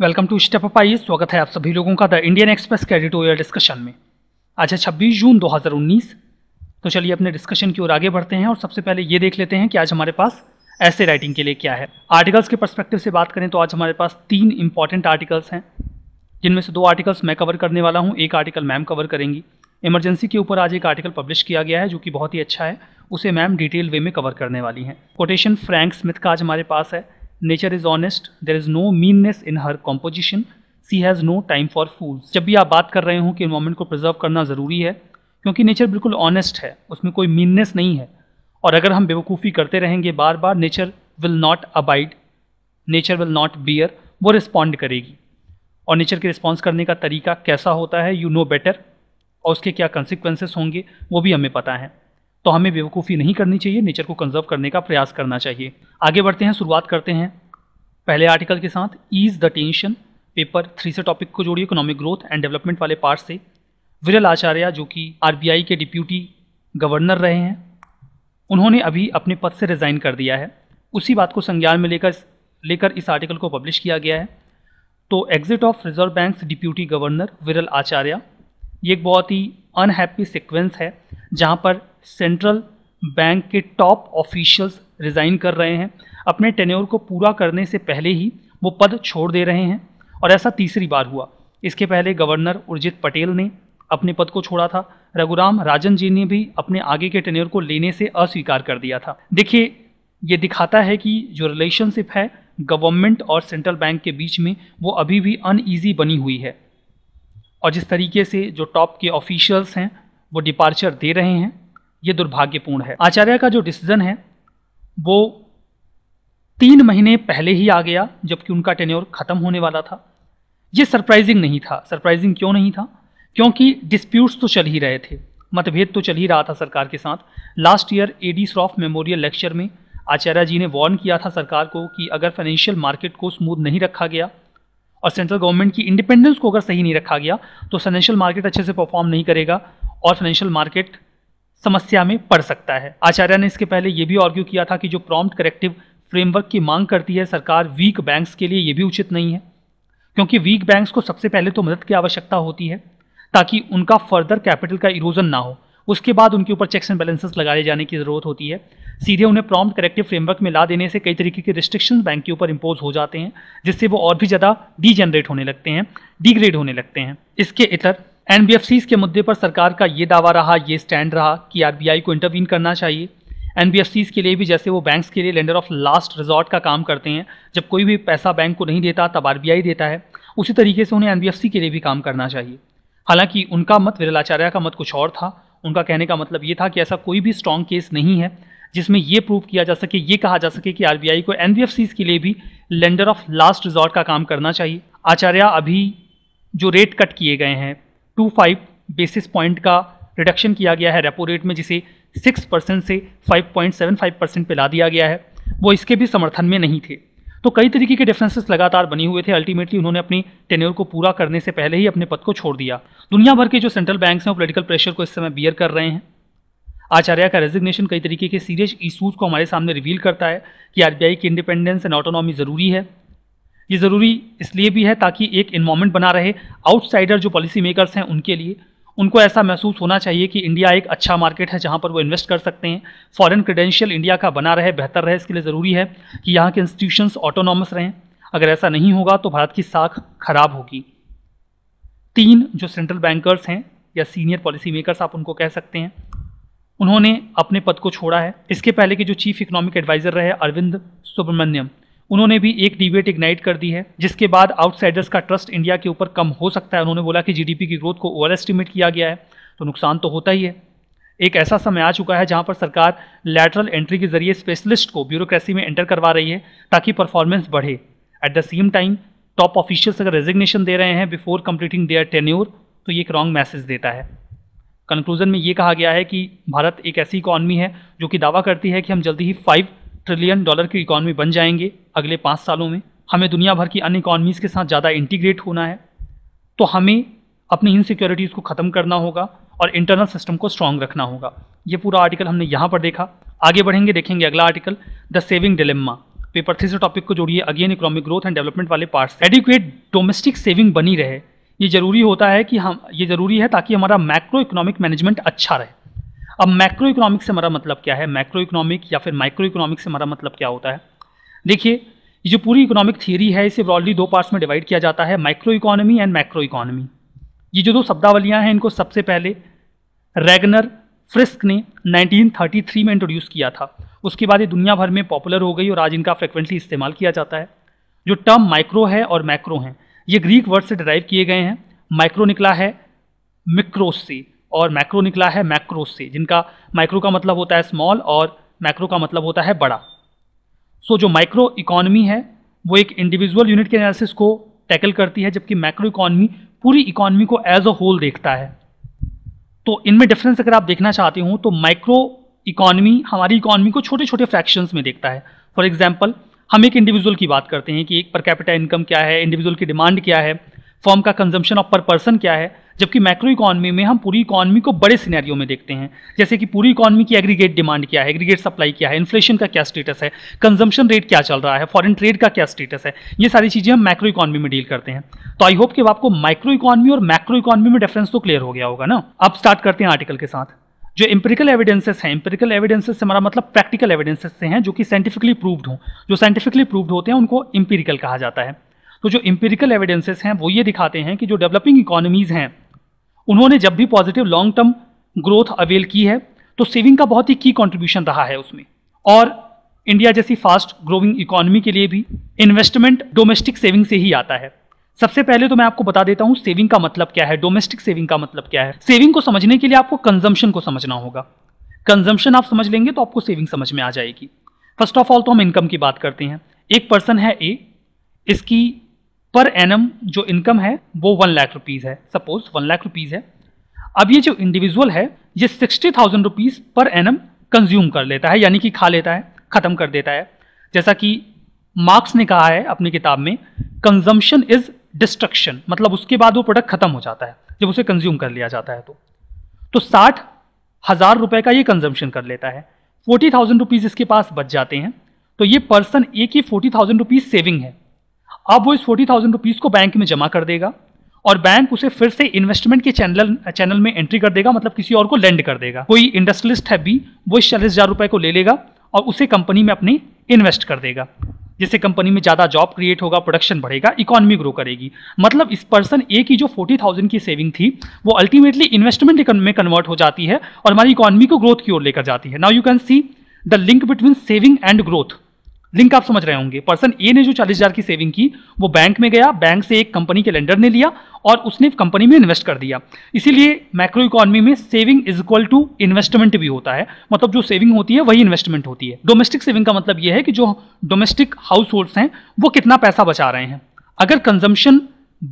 Welcome to step up I स्वागत है आप सभी लोगों का द इंडियन एक्सप्रेस के एडिटोरियल डिस्कशन में आज है छब्बीस जून 2019 तो चलिए अपने डिस्कशन की ओर आगे बढ़ते हैं और सबसे पहले ये देख लेते हैं कि आज हमारे पास ऐसे राइटिंग के लिए क्या है आर्टिकल्स के परस्पेक्टिव से बात करें तो आज हमारे पास तीन इंपॉर्टेंट आर्टिकल्स हैं जिनमें से दो आर्टिकल्स मैं कवर करने वाला हूँ एक आर्टिकल मैम कवर करेंगी इमरजेंसी के ऊपर आज एक आर्टिकल पब्लिश किया गया है जो कि बहुत ही अच्छा है उसे मैम डिटेल वे में कवर करने वाली हैं कोटेशन फ्रैंक स्मिथ का आज हमारे पास है nature is honest there is no meanness in her composition she has no time for fools जब भी आप बात कर रहे हो कि इन्वायरमेंट को प्रिजर्व करना ज़रूरी है क्योंकि नेचर बिल्कुल ऑनेस्ट है उसमें कोई मीननेस नहीं है और अगर हम बेवकूफ़ी करते रहेंगे बार बार nature will not abide nature will not bear वो रिस्पॉन्ड करेगी और नेचर के रिस्पॉन्स करने का तरीका कैसा होता है यू नो बेटर और उसके क्या कंसिक्वेंसेस होंगे वो भी हमें पता है तो हमें बेवकूफ़ी नहीं करनी चाहिए नेचर को कंजर्व करने का प्रयास करना चाहिए आगे बढ़ते हैं शुरुआत करते हैं पहले आर्टिकल के साथ ease the tension paper three से टॉपिक को जोड़िए इकोनॉमिक ग्रोथ एंड डेवलपमेंट वाले पार्ट से विरल आचार्य जो कि आर के डिप्यूटी गवर्नर रहे हैं उन्होंने अभी अपने पद से रिज़ाइन कर दिया है उसी बात को संज्ञान में लेकर लेकर इस आर्टिकल को पब्लिश किया गया है तो exit of reserve bank deputy governor Viral Acharya ये एक बहुत ही अनहैप्पी सिक्वेंस है जहाँ पर सेंट्रल बैंक के टॉप ऑफिशियल्स रिज़ाइन कर रहे हैं अपने टेन्योर को पूरा करने से पहले ही वो पद छोड़ दे रहे हैं और ऐसा तीसरी बार हुआ इसके पहले गवर्नर उर्जित पटेल ने अपने पद को छोड़ा था रघुराम राजन जी ने भी अपने आगे के टेन्योर को लेने से अस्वीकार कर दिया था देखिए ये दिखाता है कि जो रिलेशनशिप है गवर्नमेंट और सेंट्रल बैंक के बीच में वो अभी भी अनईजी बनी हुई है और जिस तरीके से जो टॉप के ऑफिशियल्स हैं वो डिपार्चर दे रहे हैं ये दुर्भाग्यपूर्ण है आचार्य का जो डिसीजन है वो तीन महीने पहले ही आ गया जबकि उनका टेन्योर ख़त्म होने वाला था ये सरप्राइजिंग नहीं था सरप्राइजिंग क्यों नहीं था क्योंकि डिस्प्यूट्स तो चल ही रहे थे मतभेद तो चल ही रहा था सरकार के साथ last year A D Shroff memorial lecture में आचार्य जी ने वार्न किया था सरकार को कि अगर फाइनेंशियल मार्केट को स्मूथ नहीं रखा गया और सेंट्रल गवर्नमेंट की इंडिपेंडेंस को अगर सही नहीं रखा गया तो फाइनेंशियल मार्केट अच्छे से परफॉर्म नहीं करेगा और फाइनेंशियल मार्केट समस्या में पड़ सकता है आचार्य ने इसके पहले ये भी आर्ग्यू किया था कि जो प्रॉम्प्ट करेक्टिव फ्रेमवर्क की मांग करती है सरकार वीक बैंक्स के लिए ये भी उचित नहीं है क्योंकि वीक बैंक्स को सबसे पहले तो मदद की आवश्यकता होती है ताकि उनका फर्दर कैपिटल का इरोजन ना हो उसके बाद उनके ऊपर चेक्स एंड बैलेंसेस लगाए जाने की ज़रूरत होती है सीधे उन्हें प्रॉम्प्ट करेक्टिव फ्रेमवर्क में ला देने से कई तरीके के रिस्ट्रिक्शंस बैंक के ऊपर इम्पोज हो जाते हैं जिससे वो और भी ज़्यादा डीजनरेट होने लगते हैं डिग्रेड होने लगते हैं इसके इतर एन के मुद्दे पर सरकार का ये दावा रहा ये स्टैंड रहा कि आर को इंटरवीन करना चाहिए एन के लिए भी जैसे वो बैंक्स के लिए लेंडर ऑफ लास्ट रिजॉर्ट का काम करते हैं जब कोई भी पैसा बैंक को नहीं देता तब आर देता है उसी तरीके से उन्हें एन के लिए भी काम करना चाहिए हालांकि उनका मत विरलाचार्य का मत कुछ और था उनका कहने का मतलब ये था कि ऐसा कोई भी स्ट्रॉन्ग केस नहीं है जिसमें ये प्रूव किया जा सके ये कहा जा सके कि आर को एन के लिए भी लेंडर ऑफ लास्ट रिजॉर्ट का काम करना चाहिए आचार्य अभी जो रेट कट किए गए हैं टू फाइव बेसिस पॉइंट का रिडक्शन किया गया है रेपो रेट में जिसे सिक्स परसेंट से five point seven five percent पर ला दिया गया है वो इसके भी समर्थन में नहीं थे तो कई तरीके के डिफरेंसेस लगातार बने हुए थे अल्टीमेटली उन्होंने अपनी टेन्योर को पूरा करने से पहले ही अपने पद को छोड़ दिया दुनिया भर के जो सेंट्रल बैंक्स हैं वो पोलिटिकल प्रेशर को इस समय बियर कर रहे हैं आचार्य का रेजिग्नेशन कई तरीके के सीरियस इशूज़ को हमारे सामने रिवील करता है कि आरबीआई की इंडिपेंडेंस एंड ऑटोनॉमी ज़रूरी है ये ज़रूरी इसलिए भी है ताकि एक इन्वामेंट बना रहे आउटसाइडर जो पॉलिसी मेकर्स हैं उनके लिए उनको ऐसा महसूस होना चाहिए कि इंडिया एक अच्छा मार्केट है जहाँ पर वो इन्वेस्ट कर सकते हैं फॉरेन क्रेडेंशियल इंडिया का बना रहे बेहतर रहे इसके लिए ज़रूरी है कि यहाँ के इंस्टीट्यूशंस ऑटोनॉमस रहें अगर ऐसा नहीं होगा तो भारत की साख खराब होगी तीन जो सेंट्रल बैंकर्स हैं या सीनियर पॉलिसी मेकर्स आप उनको कह सकते हैं उन्होंने अपने पद को छोड़ा है इसके पहले के जो चीफ इकोनॉमिक एडवाइज़र रहे अरविंद सुब्रमण्यम उन्होंने भी एक डिबेट इग्नाइट कर दी है जिसके बाद आउटसाइडर्स का ट्रस्ट इंडिया के ऊपर कम हो सकता है उन्होंने बोला कि जीडीपी की ग्रोथ को ओवर एस्टिमेट किया गया है तो नुकसान तो होता ही है एक ऐसा समय आ चुका है जहां पर सरकार लेटरल एंट्री के जरिए स्पेशलिस्ट को ब्यूरोक्रेसी में एंटर करवा रही है ताकि परफॉर्मेंस बढ़े at the same time top officials अगर रेजिग्नेशन दे रहे हैं बिफोर कंप्लीटिंग देयर टेन्योर तो ये एक रॉन्ग मैसेज देता है कंक्लूजन में ये कहा गया है कि भारत एक ऐसी इकॉनमी है जो कि दावा करती है कि हम जल्दी ही फाइव ट्रिलियन डॉलर की इकॉनमी बन जाएंगे अगले पाँच सालों में हमें दुनिया भर की अन्य इकॉनमीज़ के साथ ज़्यादा इंटीग्रेट होना है तो हमें अपनी इनसिक्योरिटीज़ को ख़त्म करना होगा और इंटरनल सिस्टम को स्ट्रांग रखना होगा ये पूरा आर्टिकल हमने यहाँ पर देखा आगे बढ़ेंगे देखेंगे अगला article the saving dilemma paper three से टॉपिक को जोड़िए again economic growth and development वाले पार्ट्स एडिक्वेट डोमेस्टिक सेविंग बनी रहे ये जरूरी होता है कि हम ये जरूरी है ताकि हमारा मैक्रो इकोनॉमिक मैनेजमेंट अच्छा रहे अब मैक्रो इकोनॉमिक से हमारा मतलब क्या है मैक्रो इकोनॉमिक या फिर माइक्रो इकोनॉमिक से हमारा मतलब क्या होता है देखिए ये जो पूरी इकोनॉमिक थियरी है इसे ब्रॉडली दो पार्ट्स में डिवाइड किया जाता है micro economy and macro economy ये जो दो शब्दावलियाँ हैं इनको सबसे पहले रेगनर फ्रिस्क ने 1933 में इंट्रोड्यूस किया था उसके बाद ये दुनिया भर में पॉपुलर हो गई और आज इनका फ्रिक्वेंटली इस्तेमाल किया जाता है जो टर्म माइक्रो है और मैक्रो हैं ये ग्रीक वर्ड से डराइव किए गए हैं माइक्रो निकला है मिक्रोस से और मैक्रो निकला है मैक्रो से जिनका माइक्रो का मतलब होता है स्मॉल और मैक्रो का मतलब होता है बड़ा सो so, जो माइक्रो इकोनॉमी है वो एक इंडिविजुअल यूनिट के एनालिसिस को टैकल करती है जबकि माइक्रो इकोनॉमी पूरी इकोनॉमी को एज अ होल देखता है तो इनमें डिफरेंस अगर आप देखना चाहते हो तो माइक्रो इकोनॉमी हमारी इकोनॉमी को छोटे छोटे फ्रैक्शंस में देखता है फॉर एग्जाम्पल हम एक इंडिविजुअल की बात करते हैं कि एक पर कैपिटा इनकम क्या है इंडिविजुअल की डिमांड क्या है फॉर्म का कंजम्पशन ऑफ पर पर्सन क्या है जबकि मैक्रो इकॉनमी में हम पूरी इकॉनमी को बड़े सिनेरियो में देखते हैं जैसे कि पूरी इकॉनमी की एग्रीगेट डिमांड क्या है एग्रीगेट सप्लाई क्या है इन्फ्लेशन का क्या स्टेटस है कंजम्पशन रेट क्या चल रहा है फॉरन ट्रेड का क्या स्टेटस है ये सारी चीज़ें हम मैक्रो इकॉनमी में डील करते हैं तो आई होप कि आपको माइक्रो इकॉनमी और मैक्रो इकॉनमी में डिफरेंस तो क्लियर हो गया होगा ना अब स्टार्ट करते हैं आर्टिकल के साथ जो इंपेरिकल एविडेंसेस हैं इंपेरिकल एविडेंसेस से हमारा मतलब प्रैक्टिकल एविडेंसेस से हैं जो कि साइंटिफिकली प्रूव्ड हों जो साइंटिफिकली प्रूव्ड होते हैं उनको इम्पेरिकल कहा जाता है तो जो इंपेरिकल एविडेंसेस हैं वो ये दिखाते हैं कि जो डेवलपिंग इकोनॉमीज़ हैं उन्होंने जब भी positive long term growth avail की है तो सेविंग का बहुत ही की कॉन्ट्रीब्यूशन रहा है उसमें और इंडिया जैसी फास्ट ग्रोइंग इकोनॉमी के लिए भी इन्वेस्टमेंट डोमेस्टिक सेविंग से ही आता है सबसे पहले तो मैं आपको बता देता हूँ सेविंग का मतलब क्या है डोमेस्टिक सेविंग का मतलब क्या है सेविंग को समझने के लिए आपको कंजम्पशन को समझना होगा कंजम्पशन आप समझ लेंगे तो आपको सेविंग समझ में आ जाएगी फर्स्ट ऑफ ऑल तो हम इनकम की बात करते हैं एक पर्सन है ए इसकी पर एनम जो इनकम है वो वन लाख रुपीज़ है सपोज वन लाख रुपीज़ है अब ये जो इंडिविजुअल है ये sixty thousand rupees per annum consume कर लेता है यानी कि खा लेता है ख़त्म कर देता है जैसा कि मार्क्स ने कहा है अपनी किताब में कंजम्पशन इज डिस्ट्रक्शन मतलब उसके बाद वो प्रोडक्ट खत्म हो जाता है जब उसे कंज्यूम कर लिया जाता है तो तो साठ हज़ार रुपये का ये कंजम्पशन कर लेता है फोर्टी थाउजेंड रुपीज़ इसके पास बच जाते हैं तो ये पर्सन एक ही फोर्टी थाउजेंड रुपीज़ सेविंग है अब वो इस फोर्टी थाउजेंड रुपीज़ को बैंक में जमा कर देगा और बैंक उसे फिर से इन्वेस्टमेंट के चैनल चैनल में एंट्री कर देगा मतलब किसी और को लेंड कर देगा कोई इंडस्ट्रियलिस्ट है भी वो इस चालीस हज़ार रुपये को ले लेगा और उसे कंपनी में अपने इन्वेस्ट कर देगा जिससे कंपनी में ज़्यादा जॉब क्रिएट होगा प्रोडक्शन बढ़ेगा इकोनॉमी ग्रो करेगी मतलब इस पर्सन ए की जो फोर्टी थाउजेंड की सेविंग थी वो अल्टीमेटली इन्वेस्टमेंट में कन्वर्ट हो जाती है और हमारी इकोनॉमी को ग्रोथ की ओर लेकर जाती है now you can see the link between saving and growth link आप समझ रहे होंगे पर्सन ए ने जो चालीस हजार की सेविंग की वो बैंक में गया बैंक से एक कंपनी के लेंडर ने लिया और उसने कंपनी में इन्वेस्ट कर दिया इसीलिए मैक्रो इकोनॉमी में saving is equal to investment भी होता है मतलब जो सेविंग होती है वही इन्वेस्टमेंट होती है डोमेस्टिक सेविंग का मतलब यह है कि जो डोमेस्टिक हाउस होल्ड्स हैं वो कितना पैसा बचा रहे हैं अगर कंजम्पशन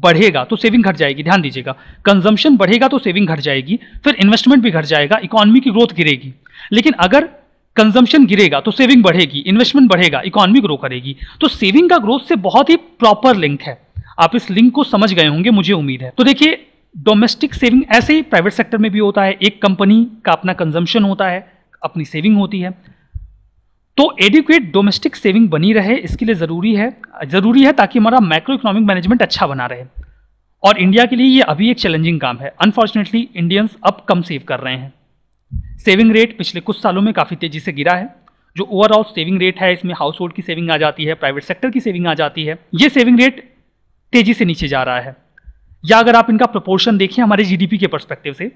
बढ़ेगा तो सेविंग घट जाएगी ध्यान दीजिएगा कंजम्पशन बढ़ेगा तो सेविंग घट जाएगी फिर इन्वेस्टमेंट भी घट जाएगा इकोनॉमी की ग्रोथ गिरेगी लेकिन अगर कंजम्पशन गिरेगा तो सेविंग बढ़ेगी इन्वेस्टमेंट बढ़ेगा इकोनॉमी ग्रो करेगी तो सेविंग का ग्रोथ से बहुत ही प्रॉपर लिंक है आप इस लिंक को समझ गए होंगे मुझे उम्मीद है तो देखिए डोमेस्टिक सेविंग ऐसे ही प्राइवेट सेक्टर में भी होता है एक कंपनी का अपना कंजम्पशन होता है अपनी सेविंग होती है तो एडिक्वेट डोमेस्टिक सेविंग बनी रहे इसके लिए ज़रूरी है ज़रूरी है ताकि हमारा माइक्रो इकोनॉमिक मैनेजमेंट अच्छा बना रहे और इंडिया के लिए ये अभी एक चैलेंजिंग काम है अनफॉर्चुनेटली इंडियंस अब कम सेव कर रहे हैं सेविंग रेट पिछले कुछ सालों में काफ़ी तेज़ी से गिरा है जो ओवरऑल सेविंग रेट है इसमें हाउस होल्ड की सेविंग आ जाती है प्राइवेट सेक्टर की सेविंग आ जाती है ये सेविंग रेट तेज़ी से नीचे जा रहा है या अगर आप इनका प्रपोर्शन देखें हमारे जीडीपी के परस्पेक्टिव से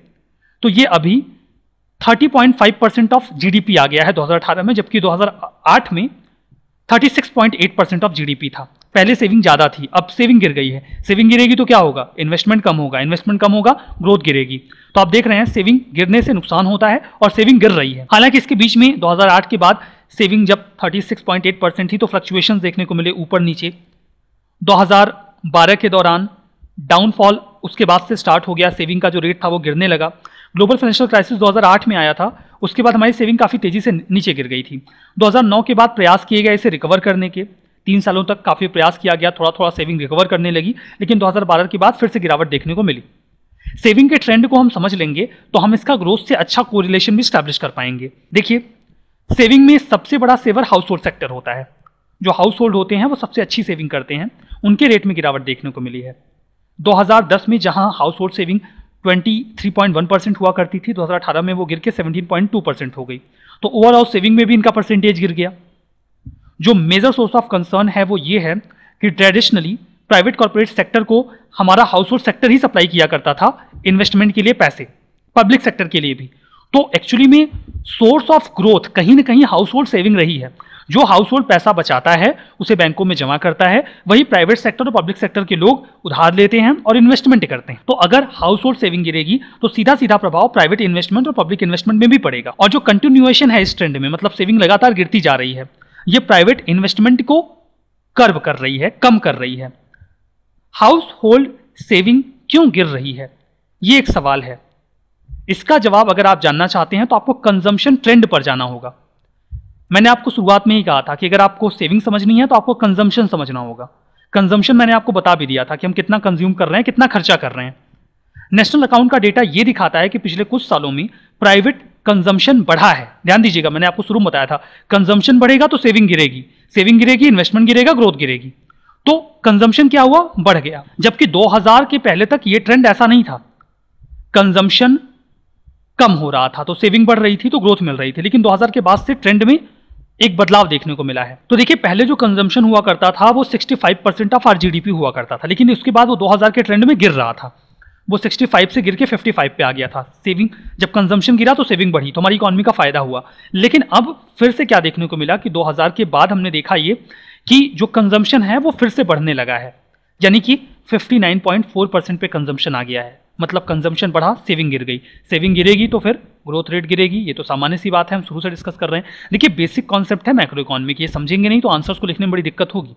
तो ये अभी 30.5 परसेंट ऑफ जीडीपी आ गया है 2018 में जबकि 2008 में 36.8 परसेंट ऑफ जीडीपी था पहले सेविंग ज़्यादा थी अब सेविंग गिर गई है सेविंग गिरेगी तो क्या होगा इन्वेस्टमेंट कम होगा इन्वेस्टमेंट कम होगा ग्रोथ गिरेगी तो आप देख रहे हैं सेविंग गिरने से नुकसान होता है और सेविंग गिर रही है हालांकि इसके बीच में 2008 के बाद सेविंग जब 36.8 परसेंट थी तो फ्लक्चुएशन देखने को मिले ऊपर नीचे 2012 के दौरान डाउनफॉल उसके बाद से स्टार्ट हो गया सेविंग का जो रेट था वो गिरने लगा ग्लोबल फाइनेंशियल क्राइसिस 2008 में आया था उसके बाद हमारी सेविंग काफ़ी तेज़ी से नीचे गिर गई थी 2009 के बाद प्रयास किए गए इसे रिकवर करने के तीन सालों तक काफ़ी प्रयास किया गया थोड़ा थोड़ा सेविंग रिकवर करने लगी लेकिन 2012 के बाद फिर से गिरावट देखने को मिली सेविंग के ट्रेंड को हम समझ लेंगे तो हम इसका ग्रोथ से अच्छा कोरिलेशन भी स्टैब्लिश कर पाएंगे देखिए सेविंग में सबसे बड़ा सेवर हाउस होल्ड सेक्टर होता है जो हाउस होल्ड होते हैं वो सबसे अच्छी सेविंग करते हैं उनके रेट में गिरावट देखने को मिली है 2010 में जहां हाउस होल्ड सेविंग 23.1 परसेंट हुआ करती थी 2018 में वो गिर के 17.2 परसेंट हो गई तो ओवरऑल सेविंग में भी इनका परसेंटेज गिर गया जो मेजर सोर्स ऑफ कंसर्न है वो ये है कि ट्रेडिशनली प्राइवेट कॉरपोरेट सेक्टर को हमारा हाउस होल्ड सेक्टर ही सप्लाई किया करता था इन्वेस्टमेंट के लिए पैसे पब्लिक सेक्टर के लिए भी तो एक्चुअली में सोर्स ऑफ ग्रोथ कहीं ना कहीं हाउस होल्ड सेविंग रही है जो हाउस होल्ड पैसा बचाता है उसे बैंकों में जमा करता है वही प्राइवेट सेक्टर और पब्लिक सेक्टर के लोग उधार लेते हैं और इन्वेस्टमेंट करते हैं तो अगर हाउस होल्ड सेविंग गिरेगी तो सीधा सीधा प्रभाव प्राइवेट इन्वेस्टमेंट और पब्लिक इन्वेस्टमेंट में भी पड़ेगा और जो कंटिन्यूएशन है इस ट्रेंड में मतलब सेविंग लगातार गिरती जा रही है ये प्राइवेट इन्वेस्टमेंट को कर्व कर रही है कम कर रही है हाउस होल्ड सेविंग क्यों गिर रही है ये एक सवाल है इसका जवाब अगर आप जानना चाहते हैं तो आपको कंजम्पशन ट्रेंड पर जाना होगा मैंने आपको शुरुआत में ही कहा था कि अगर आपको सेविंग समझनी है तो आपको कंजम्पशन समझना होगा कंजम्पशन मैंने आपको बता भी दिया था कि हम कितना कंज्यूम कर रहे हैं कितना खर्चा कर रहे हैं नेशनल अकाउंट का डेटा ये दिखाता है कि पिछले कुछ सालों में प्राइवेट कंजम्पशन बढ़ा है ध्यान दीजिएगा मैंने आपको शुरू में बताया था कंजम्पशन बढ़ेगा तो सेविंग गिरेगी सेविंग गिरेगी इन्वेस्टमेंट गिरेगा ग्रोथ गिरेगी तो कंजम्पशन क्या हुआ बढ़ गया जबकि 2000 के पहले तक यह ट्रेंड ऐसा नहीं था कंजम्पशन कम हो रहा था तो सेविंग बढ़ रही थी तो ग्रोथ मिल रही थी लेकिन 2000 के बाद से ट्रेंड में एक बदलाव देखने को मिला है तो देखिए पहले जो कंजम्पशन हुआ करता था वो 65 परसेंट ऑफ आर जीडीपी हुआ करता था लेकिन उसके बाद वो 2000 के ट्रेंड में गिर रहा था वो 65 से गिर के 55 पे आ गया था सेविंग जब कंजम्पशन गिरा तो सेविंग बढ़ी तो हमारी इकॉनमी का फायदा हुआ लेकिन अब फिर से क्या देखने को मिला कि 2000 के बाद हमने देखा ये कि जो कंजम्पशन है वो फिर से बढ़ने लगा है यानी कि 59.4 परसेंट पे कंजम्पशन आ गया है मतलब कंजम्पशन बढ़ा सेविंग गिर गई सेविंग गिरेगी तो फिर ग्रोथ रेट गिरेगी ये तो सामान्य सी बात है हम शुरू से डिस्कस कर रहे हैं देखिए बेसिक कॉन्सेप्ट है माइक्रो इकोनॉमी की ये समझेंगे नहीं तो आंसर्स को लिखने में बड़ी दिक्कत होगी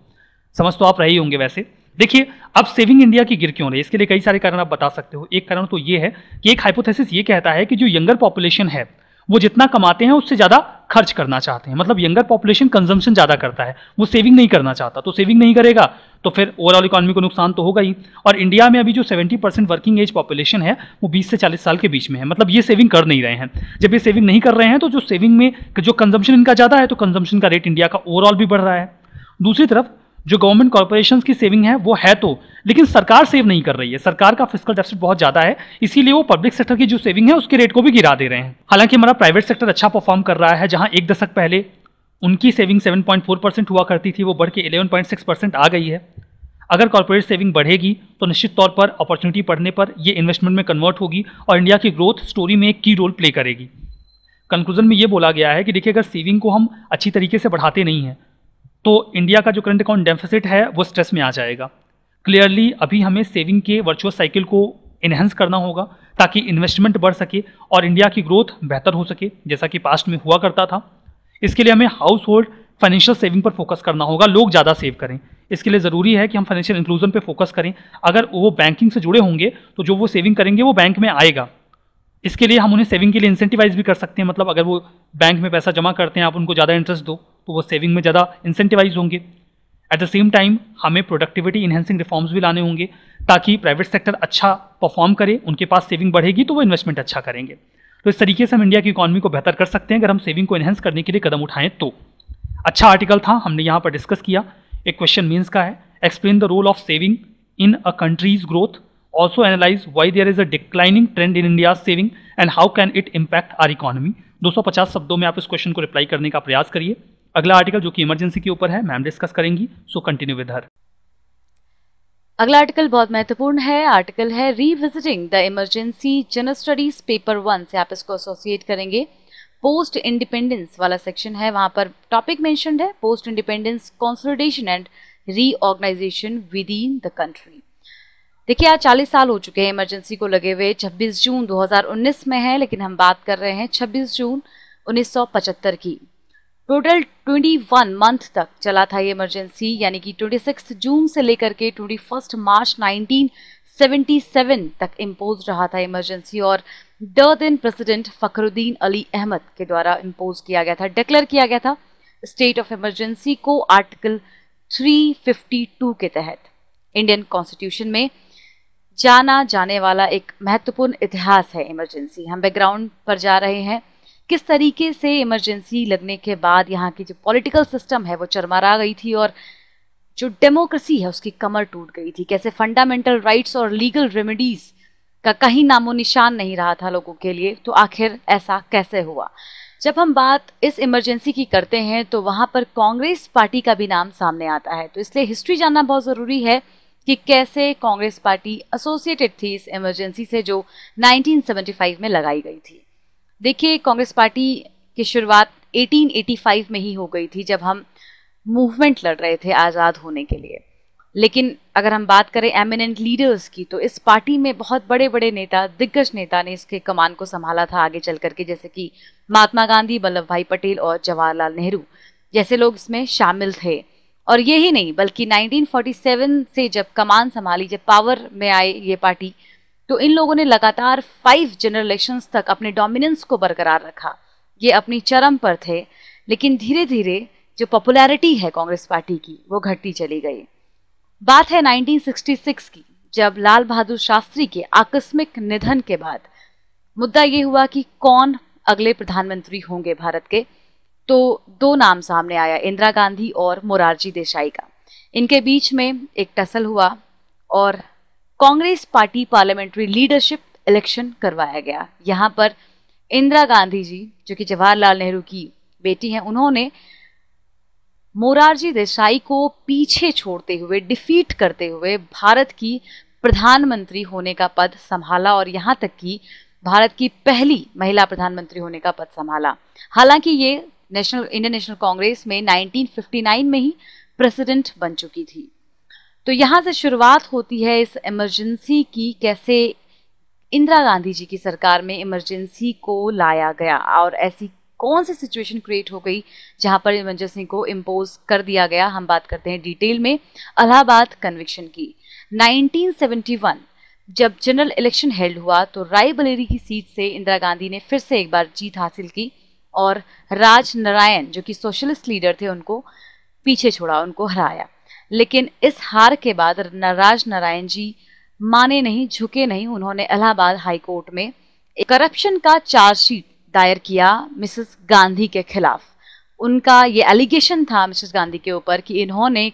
समझ तो आप रहे होंगे वैसे देखिए अब सेविंग इंडिया की गिर क्यों रही है इसके लिए कई सारे कारण आप बता सकते हो एक कारण तो ये है कि एक हाइपोथेसिस ये कहता है कि जो यंगर पॉपुलेशन है वो जितना कमाते हैं उससे ज़्यादा खर्च करना चाहते हैं मतलब यंगर पॉपुलेशन कंजम्पशन ज़्यादा करता है वो सेविंग नहीं करना चाहता तो सेविंग नहीं करेगा तो फिर ओवरऑल इकोनॉमी को नुकसान तो होगा ही और इंडिया में अभी जो 70 परसेंट वर्किंग एज पॉपुलेशन है वो 20 से 40 साल के बीच में है मतलब ये सेविंग कर नहीं रहे हैं जब ये सेविंग नहीं कर रहे हैं तो जो सेविंग में जो कंजम्पशन इनका ज़्यादा है तो कंजम्पशन का रेट इंडिया का ओवरऑल भी बढ़ रहा है दूसरी तरफ जो गवर्नमेंट कॉरपोरेशन की सेविंग है वो है तो लेकिन सरकार सेव नहीं कर रही है सरकार का फिजिकल डेफिसिट बहुत ज्यादा है इसीलिए वो पब्लिक सेक्टर की जो सेविंग है उसके रेट को भी गिरा दे रहे हैं हालांकि हमारा प्राइवेट सेक्टर अच्छा परफॉर्म कर रहा है जहां एक दशक पहले उनकी सेविंग 7.4 परसेंट हुआ करती थी वो बढ़ के 11.6 परसेंट आ गई है अगर कॉरपोरेट सेविंग बढ़ेगी तो निश्चित तौर पर अपॉर्चुनिटी पढ़ने पर ये इन्वेस्टमेंट में कन्वर्ट होगी और इंडिया की ग्रोथ स्टोरी में एक की रोल प्ले करेगी कंक्लूजन में ये बोला गया है कि देखिए अगर सेविंग को हम अच्छी तरीके से बढ़ाते नहीं हैं तो इंडिया का जो करंट अकाउंट डेफिसिट है वो स्ट्रेस में आ जाएगा क्लियरली अभी हमें सेविंग के वर्चुअल साइकिल को इन्हेंस करना होगा ताकि इन्वेस्टमेंट बढ़ सके और इंडिया की ग्रोथ बेहतर हो सके जैसा कि पास्ट में हुआ करता था इसके लिए हमें हाउस होल्ड फाइनेंशियल सेविंग पर फोकस करना होगा लोग ज़्यादा सेव करें इसके लिए ज़रूरी है कि हम फाइनेंशियल इंक्लूजन पर फोकस करें अगर वो बैंकिंग से जुड़े होंगे तो जो वो सेविंग करेंगे वो बैंक में आएगा इसके लिए हम उन्हें सेविंग के लिए इंसेंटिवाइज भी कर सकते हैं मतलब अगर वो बैंक में पैसा जमा करते हैं आप उनको ज़्यादा इंटरेस्ट दो तो वो सेविंग में ज़्यादा इंसेंटिवाइज होंगे एट द सेम टाइम हमें प्रोडक्टिविटी इन्हेंसिंग रिफॉर्म्स भी लाने होंगे ताकि प्राइवेट सेक्टर अच्छा परफॉर्म करे उनके पास सेविंग बढ़ेगी तो वो इन्वेस्टमेंट अच्छा करेंगे तो इस तरीके से हम इंडिया की इकॉनमी को बेहतर कर सकते हैं अगर हम सेविंग को इन्हेंस करने के लिए कदम उठाएं तो अच्छा आर्टिकल था हमने यहाँ पर डिस्कस किया एक क्वेश्चन मीन्स का है explain the role of saving in a country's growth also analyze why there is a declining trend in India's saving and how can it impact our economy 250 शब्दों में आप इस क्वेश्चन को reply करने का प्रयास करिए अगला आर्टिकल जो कि इमरजेंसी के ऊपर है मैम डिस्कस करेंगी सो कंटिन्यू विद हर अगला आर्टिकल बहुत महत्वपूर्ण है आर्टिकल है revisiting the emergency general studies paper one से आप इसको एसोसिएट करेंगे पोस्ट इंडिपेंडेंस वाला सेक्शन है वहां पर टॉपिक मेंशनड है post independence consolidation and reorganisation within the country देखिए आज 40 साल हो चुके हैं इमरजेंसी को लगे हुए 26 जून 2019 में है लेकिन हम बात कर रहे हैं 26 जून 1975 की टोटल 21 मंथ तक चला था ये इमरजेंसी यानी कि 26 जून से लेकर के 21 मार्च 1977 तक इम्पोज रहा था इमरजेंसी और द दिन प्रेसिडेंट फखरुद्दीन अली अहमद के द्वारा इम्पोज किया गया था डिक्लेयर किया गया था स्टेट ऑफ इमरजेंसी को आर्टिकल 352 के तहत इंडियन कॉन्स्टिट्यूशन में जाना जाने वाला एक महत्वपूर्ण इतिहास है इमरजेंसी हम बैकग्राउंड पर जा रहे हैं किस तरीके से इमरजेंसी लगने के बाद यहाँ की जो पॉलिटिकल सिस्टम है वो चरमरा गई थी और जो डेमोक्रेसी है उसकी कमर टूट गई थी कैसे फंडामेंटल राइट्स और लीगल रेमेडीज का कहीं नामो निशान नहीं रहा था लोगों के लिए तो आखिर ऐसा कैसे हुआ जब हम बात इस इमरजेंसी की करते हैं तो वहाँ पर कांग्रेस पार्टी का भी नाम सामने आता है तो इसलिए हिस्ट्री जानना बहुत ज़रूरी है कि कैसे कांग्रेस पार्टी एसोसिएटेड थी इस इमरजेंसी से जो 1975 में लगाई गई थी देखिए कांग्रेस पार्टी की शुरुआत 1885 में ही हो गई थी जब हम मूवमेंट लड़ रहे थे आज़ाद होने के लिए लेकिन अगर हम बात करें एमिनेंट लीडर्स की तो इस पार्टी में बहुत बड़े बड़े नेता दिग्गज नेता ने इसके कमान को संभाला था आगे चल करके जैसे कि महात्मा गांधी वल्लभ भाई पटेल और जवाहरलाल नेहरू जैसे लोग इसमें शामिल थे और ये ही नहीं बल्कि 1947 से जब कमान संभाली जब पावर में आए ये पार्टी तो इन लोगों ने लगातार फाइव इलेक्शन तक अपने डोमिनेंस को बरकरार रखा ये अपनी चरम पर थे लेकिन धीरे धीरे जो पॉपुलैरिटी है कांग्रेस पार्टी की वो घटती चली गई बात है 1966 की जब लाल बहादुर शास्त्री के आकस्मिक निधन के बाद मुद्दा ये हुआ कि कौन अगले प्रधानमंत्री होंगे भारत के तो दो नाम सामने आया इंदिरा गांधी और मोरारजी देसाई का इनके बीच में एक टसल हुआ और Congress party parliamentary leadership election करवाया गया यहाँ पर इंदिरा गांधी जी जो कि जवाहरलाल नेहरू की बेटी हैं उन्होंने मोरारजी देसाई को पीछे छोड़ते हुए डिफीट करते हुए भारत की प्रधानमंत्री होने का पद संभाला और यहाँ तक कि भारत की पहली महिला प्रधानमंत्री होने का पद संभाला हालांकि ये नेशनल इंडियन नेशनल कांग्रेस में 1959 में ही प्रेसिडेंट बन चुकी थी तो यहाँ से शुरुआत होती है इस इमरजेंसी की कैसे इंदिरा गांधी जी की सरकार में इमरजेंसी को लाया गया और ऐसी कौन सी सिचुएशन क्रिएट हो गई जहां पर इमरजेंसी को इम्पोज कर दिया गया हम बात करते हैं डिटेल में इलाहाबाद कन्विक्शन की 1971 जब जनरल इलेक्शन हेल्ड हुआ तो रायबरेली की सीट से इंदिरा गांधी ने फिर से एक बार जीत हासिल की और राज नारायण जो कि सोशलिस्ट लीडर थे उनको पीछे छोड़ा उनको हराया लेकिन इस हार के बाद राज नारायण जी माने नहीं झुके नहीं उन्होंने इलाहाबाद हाई कोर्ट में करप्शन का चार्जशीट दायर किया मिसेस गांधी के खिलाफ उनका ये एलिगेशन था मिसेस गांधी के ऊपर कि इन्होंने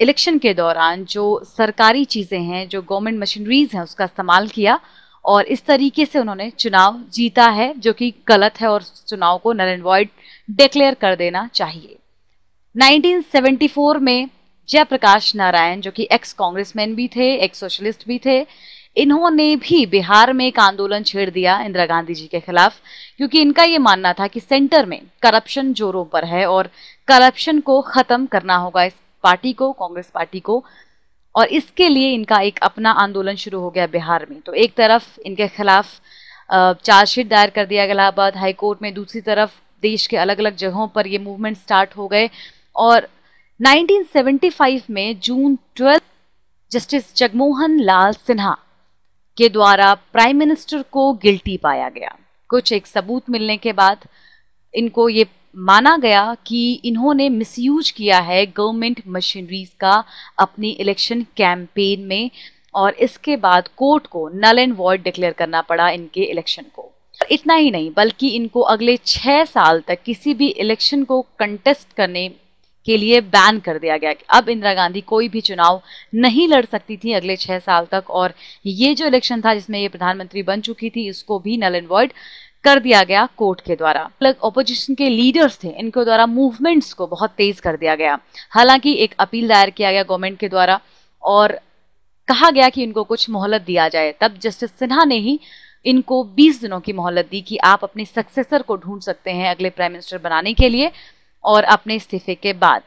इलेक्शन के दौरान जो सरकारी चीज़ें हैं जो गवर्नमेंट मशीनरीज हैं उसका इस्तेमाल किया और इस तरीके से उन्होंने चुनाव जीता है जो कि गलत है और चुनाव को नल एंड वॉइड डिक्लेयर कर देना चाहिए 1974 में जयप्रकाश नारायण जो कि एक्स कांग्रेसमैन भी थे एक्स सोशलिस्ट भी थे इन्होंने भी बिहार में एक आंदोलन छेड़ दिया इंदिरा गांधी जी के खिलाफ क्योंकि इनका ये मानना था कि सेंटर में करप्शन जोरों पर है और करप्शन को खत्म करना होगा इस पार्टी को कांग्रेस पार्टी को और इसके लिए इनका एक अपना आंदोलन शुरू हो गया बिहार में तो एक तरफ इनके खिलाफ चार्जशीट दायर कर दिया गया इलाहाबाद हाईकोर्ट में दूसरी तरफ देश के अलग अलग जगहों पर ये मूवमेंट स्टार्ट हो गए और 1975 में June twelfth justice Jagmohan Lal Sinha के द्वारा प्राइम मिनिस्टर को गिल्टी पाया गया कुछ एक सबूत मिलने के बाद इनको ये माना गया कि इन्होंने मिसयूज किया है गवर्नमेंट मशीनरीज का अपनी इलेक्शन कैंपेन में और इसके बाद कोर्ट को नल एंड वॉइड डिक्लेयर करना पड़ा इनके इलेक्शन को इतना ही नहीं बल्कि इनको अगले छः साल तक किसी भी इलेक्शन को कंटेस्ट करने के लिए बैन कर दिया गया अब इंदिरा गांधी कोई भी चुनाव नहीं लड़ सकती थी अगले छः साल तक और ये जो इलेक्शन था जिसमें ये प्रधानमंत्री बन चुकी थी इसको भी नल एंड वॉइड कर दिया गया कोर्ट के द्वारा अलग ओपोजिशन के लीडर्स थे इनके द्वारा मूवमेंट्स को बहुत तेज कर दिया गया हालांकि एक अपील दायर किया गया गवर्नमेंट के द्वारा और कहा गया कि इनको कुछ मोहलत दिया जाए तब जस्टिस सिन्हा ने ही इनको 20 दिनों की मोहलत दी कि आप अपने सक्सेसर को ढूंढ सकते हैं अगले प्राइम मिनिस्टर बनाने के लिए और अपने इस्तीफे के बाद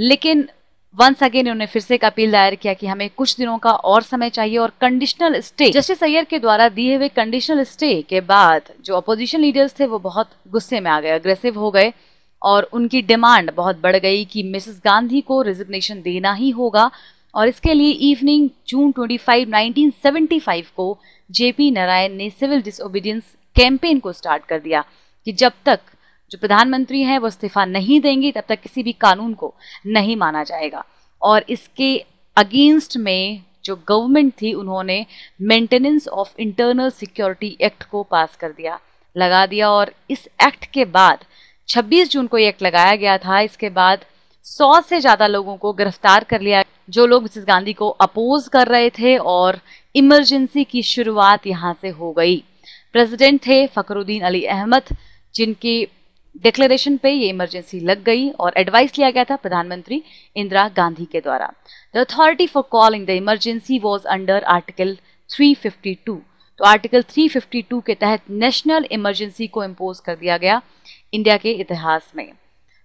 लेकिन वंस अगेन उन्होंने फिर से एक अपील दायर किया कि हमें कुछ दिनों का और समय चाहिए और कंडीशनल स्टे जस्टिस अय्यर के द्वारा दिए हुए कंडीशनल स्टे के बाद जो अपोजिशन लीडर्स थे वो बहुत गुस्से में आ गए अग्रेसिव हो गए और उनकी डिमांड बहुत बढ़ गई कि मिसेस गांधी को रिजिग्नेशन देना ही होगा और इसके लिए इवनिंग जून 25, 1975 को जेपी नारायण ने सिविल डिसोबीडियंस कैंपेन को स्टार्ट कर दिया कि जब तक जो प्रधानमंत्री हैं वो इस्तीफा नहीं देंगे तब तक किसी भी कानून को नहीं माना जाएगा और इसके अगेंस्ट में जो गवर्नमेंट थी उन्होंने maintenance of internal security act को पास कर दिया लगा दिया और इस एक्ट के बाद 26 जून को ये एक्ट लगाया गया था इसके बाद 100 से ज़्यादा लोगों को गिरफ्तार कर लिया जो लोग मिसिस गांधी को अपोज कर रहे थे और इमरजेंसी की शुरुआत यहाँ से हो गई प्रेसिडेंट थे फकरुद्दीन अली अहमद जिनकी डिक्लेरेशन पे ये इमरजेंसी लग गई और एडवाइस लिया गया था प्रधानमंत्री इंदिरा गांधी के द्वारा the authority for calling the emergency was under article 352 तो आर्टिकल 352 के तहत नेशनल इमरजेंसी को इम्पोज कर दिया गया इंडिया के इतिहास में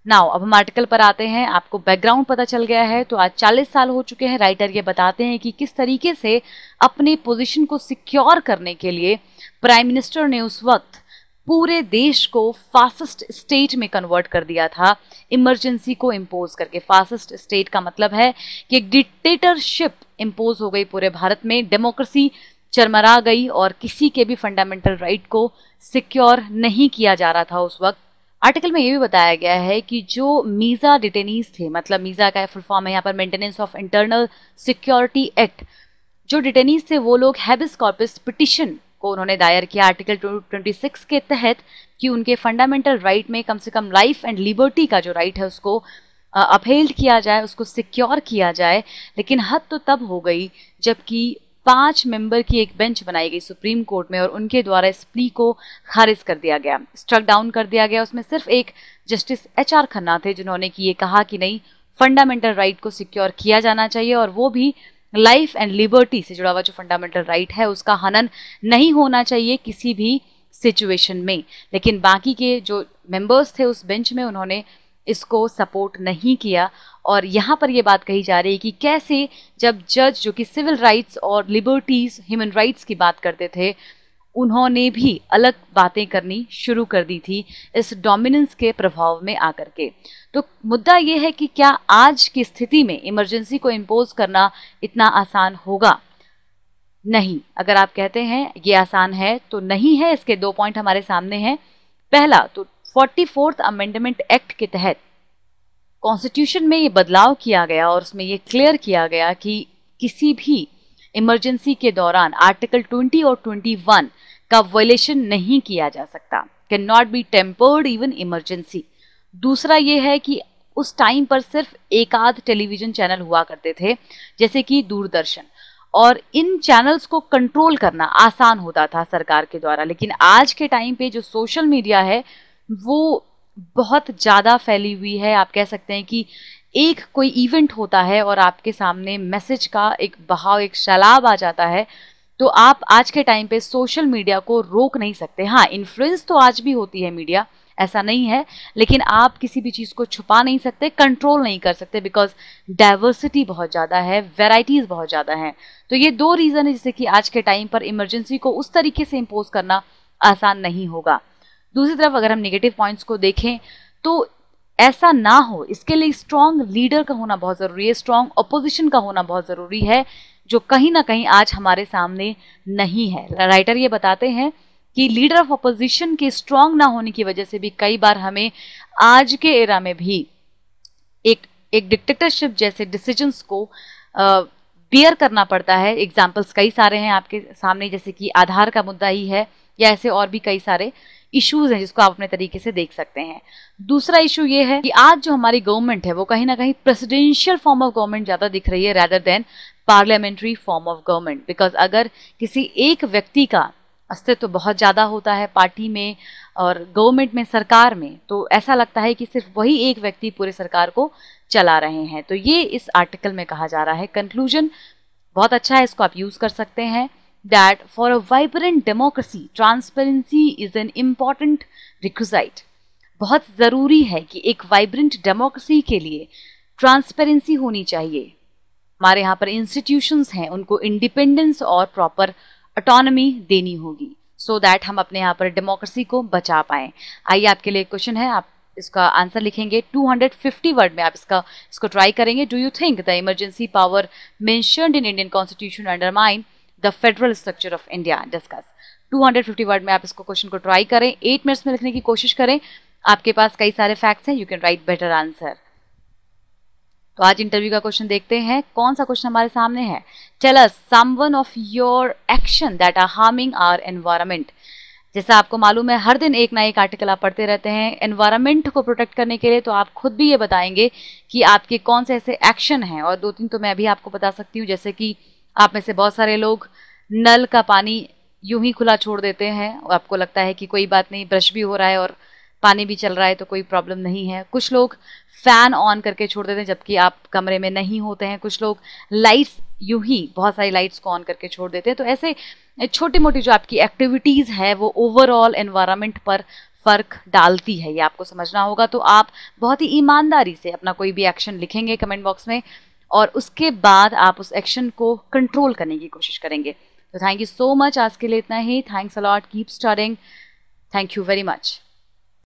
नाउ अब हम आर्टिकल पर आते हैं आपको बैकग्राउंड पता चल गया है तो आज 40 साल हो चुके हैं राइटर ये बताते हैं कि किस तरीके से अपने पोजीशन को सिक्योर करने के लिए प्राइम मिनिस्टर ने उस वक्त पूरे देश को फासिस्ट स्टेट में कन्वर्ट कर दिया था इमरजेंसी को इम्पोज करके फासिस्ट स्टेट का मतलब है कि एक डिक्टेटरशिप इम्पोज हो गई पूरे भारत में डेमोक्रेसी चरमरा गई और किसी के भी फंडामेंटल राइट को सिक्योर नहीं किया जा रहा था उस वक्त आर्टिकल में ये भी बताया गया है कि जो मीज़ा डिटेनीज थे मतलब मीज़ा का फुल फॉर्म है यहाँ पर maintenance of internal security act जो डिटेनीज थे वो लोग हैबिस कॉर्पस पिटिशन को उन्होंने दायर किया आर्टिकल सिक्स के तहत कि उनके फंडामेंटल राइट में कम से कम लाइफ एंड लिबर्टी का जो राइट है उसको अपहेल्ड किया जाए उसको सिक्योर किया जाए लेकिन हद तो तब हो गई जबकि पांच मेंबर की एक बेंच बनाई गई सुप्रीम कोर्ट में और उनके द्वारा इस प्ली को खारिज कर दिया गया स्ट्रक डाउन कर दिया गया उसमें सिर्फ एक जस्टिस एच आर खन्ना थे जिन्होंने कि ये कहा कि नहीं फंडामेंटल राइट को सिक्योर किया जाना चाहिए और वो भी लाइफ एंड लिबर्टी से जुड़ा हुआ जो फंडामेंटल राइट right है उसका हनन नहीं होना चाहिए किसी भी सिचुएशन में लेकिन बाकी के जो मेंबर्स थे उस बेंच में उन्होंने इसको सपोर्ट नहीं किया और यहाँ पर ये बात कही जा रही है कि कैसे जब जज जो कि सिविल राइट्स और लिबर्टीज़ ह्यूमन राइट्स की बात करते थे उन्होंने भी अलग बातें करनी शुरू कर दी थी इस डोमिनेंस के प्रभाव में आकर के तो मुद्दा यह है कि क्या आज की स्थिति में इमरजेंसी को इम्पोज करना इतना आसान होगा नहीं अगर आप कहते हैं ये आसान है तो नहीं है इसके दो पॉइंट हमारे सामने हैं पहला तो फोर्टी फोर्थ अमेंडमेंट एक्ट के तहत कॉन्स्टिट्यूशन में ये बदलाव किया गया और उसमें ये क्लियर किया गया कि किसी भी इमरजेंसी के दौरान आर्टिकल 20 और 21 का वोलेशन नहीं किया जा सकता can not be tampered even emergency दूसरा ये है कि उस टाइम पर सिर्फ एक आध टेलीविजन चैनल हुआ करते थे जैसे कि दूरदर्शन और इन चैनल्स को कंट्रोल करना आसान होता था सरकार के द्वारा लेकिन आज के टाइम पे जो सोशल मीडिया है वो बहुत ज़्यादा फैली हुई है आप कह सकते हैं कि एक कोई इवेंट होता है और आपके सामने मैसेज का एक बहाव एक सैलाब आ जाता है तो आप आज के टाइम पे सोशल मीडिया को रोक नहीं सकते हाँ इन्फ्लुएंस तो आज भी होती है मीडिया ऐसा नहीं है लेकिन आप किसी भी चीज़ को छुपा नहीं सकते कंट्रोल नहीं कर सकते बिकॉज डाइवर्सिटी बहुत ज़्यादा है वेराइटीज़ बहुत ज़्यादा हैं तो ये दो रीज़न है जैसे कि आज के टाइम पर इमरजेंसी को उस तरीके से इम्पोज करना आसान नहीं होगा दूसरी तरफ अगर हम नेगेटिव पॉइंट्स को देखें तो ऐसा ना हो इसके लिए स्ट्रांग लीडर का होना बहुत ज़रूरी है स्ट्रांग अपोजिशन का होना बहुत ज़रूरी है जो कहीं ना कहीं आज हमारे सामने नहीं है राइटर ये बताते हैं कि लीडर ऑफ अपोजिशन के स्ट्रांग ना होने की वजह से भी कई बार हमें आज के एरा में भी एक एक डिक्टेटरशिप जैसे डिसीजंस को बियर करना पड़ता है एग्जाम्पल्स कई सारे हैं आपके सामने जैसे कि आधार का मुद्दा ही है या ऐसे और भी कई सारे इश्यूज हैं जिसको आप अपने तरीके से देख सकते हैं दूसरा इशू ये है कि आज जो हमारी गवर्नमेंट है वो कहीं ना कहीं प्रेसिडेंशियल फॉर्म ऑफ गवर्नमेंट ज़्यादा दिख रही है rather than parliamentary form of government because अगर किसी एक व्यक्ति का अस्तित्व तो बहुत ज़्यादा होता है पार्टी में और गवर्नमेंट में सरकार में तो ऐसा लगता है कि सिर्फ वही एक व्यक्ति पूरे सरकार को चला रहे हैं तो ये इस आर्टिकल में कहा जा रहा है कंक्लूजन बहुत अच्छा है इसको आप यूज़ कर सकते हैं that for a vibrant democracy, transparency is an important requisite. बहुत ज़रूरी है कि एक वाइब्रेंट डेमोक्रेसी के लिए ट्रांसपेरेंसी होनी चाहिए हमारे यहाँ पर इंस्टीट्यूशंस हैं उनको इंडिपेंडेंस और प्रॉपर अटोनमी देनी होगी सो so दैट हम अपने यहाँ पर डेमोक्रेसी को बचा पाएं आइए आपके लिए क्वेश्चन है आप इसका आंसर लिखेंगे 250 वर्ड में आप इसका इसको ट्राई करेंगे do you think the emergency power mentioned in Indian constitution under mind the federal structure of India discuss 250 word में आप इसको क्वेश्चन को ट्राई करें एट मिनट्स में लिखने की कोशिश करें आपके पास कई सारे फैक्ट्स हैं you can write better answer तो आज इंटरव्यू का क्वेश्चन देखते हैं कौन सा क्वेश्चन हमारे सामने है tell us someone of your action that are harming our environment जैसा आपको मालूम है हर दिन एक ना एक आर्टिकल आप पढ़ते रहते हैं एनवायरमेंट को प्रोटेक्ट करने के लिए तो आप खुद भी ये बताएंगे कि आपके कौन से ऐसे एक्शन हैं और दो तीन तो मैं अभी आपको बता सकती हूँ जैसे कि आप में से बहुत सारे लोग नल का पानी यूं ही खुला छोड़ देते हैं और आपको लगता है कि कोई बात नहीं ब्रश भी हो रहा है और पानी भी चल रहा है तो कोई प्रॉब्लम नहीं है कुछ लोग फ़ैन ऑन करके छोड़ देते हैं जबकि आप कमरे में नहीं होते हैं कुछ लोग लाइट्स यूं ही बहुत सारी लाइट्स को ऑन करके छोड़ देते हैं तो ऐसे छोटी मोटी जो आपकी एक्टिविटीज़ है वो ओवरऑल एनवायरनमेंट पर फ़र्क डालती है ये आपको समझना होगा तो आप बहुत ही ईमानदारी से अपना कोई भी एक्शन लिखेंगे कमेंट बॉक्स में और उसके बाद आप उस एक्शन को कंट्रोल करने की कोशिश करेंगे तो थैंक यू सो मच आज के लिए इतना ही thanks a lot keep staring thank you very much